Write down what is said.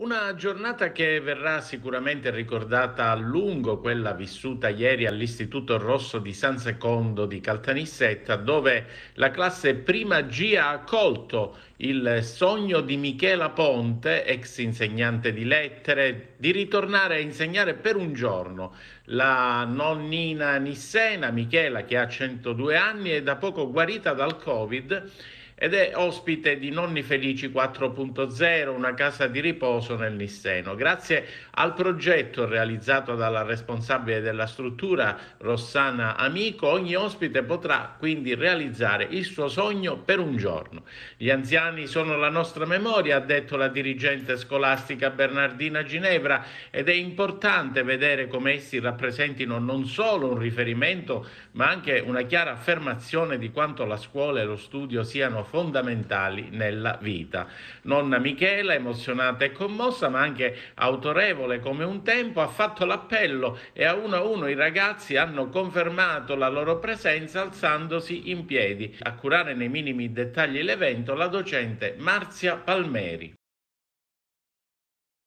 Una giornata che verrà sicuramente ricordata a lungo, quella vissuta ieri all'Istituto Rosso di San Secondo di Caltanissetta, dove la classe prima G ha accolto il sogno di Michela Ponte, ex insegnante di lettere, di ritornare a insegnare per un giorno. La nonnina Nissena, Michela, che ha 102 anni, e da poco guarita dal Covid ed è ospite di Nonni Felici 4.0, una casa di riposo nel Nisseno. Grazie al progetto realizzato dalla responsabile della struttura, Rossana Amico, ogni ospite potrà quindi realizzare il suo sogno per un giorno. Gli anziani sono la nostra memoria, ha detto la dirigente scolastica Bernardina Ginevra, ed è importante vedere come essi rappresentino non solo un riferimento, ma anche una chiara affermazione di quanto la scuola e lo studio siano fondamentali nella vita. Nonna Michela, emozionata e commossa, ma anche autorevole come un tempo, ha fatto l'appello e a uno a uno i ragazzi hanno confermato la loro presenza alzandosi in piedi. A curare nei minimi dettagli l'evento la docente Marzia Palmeri.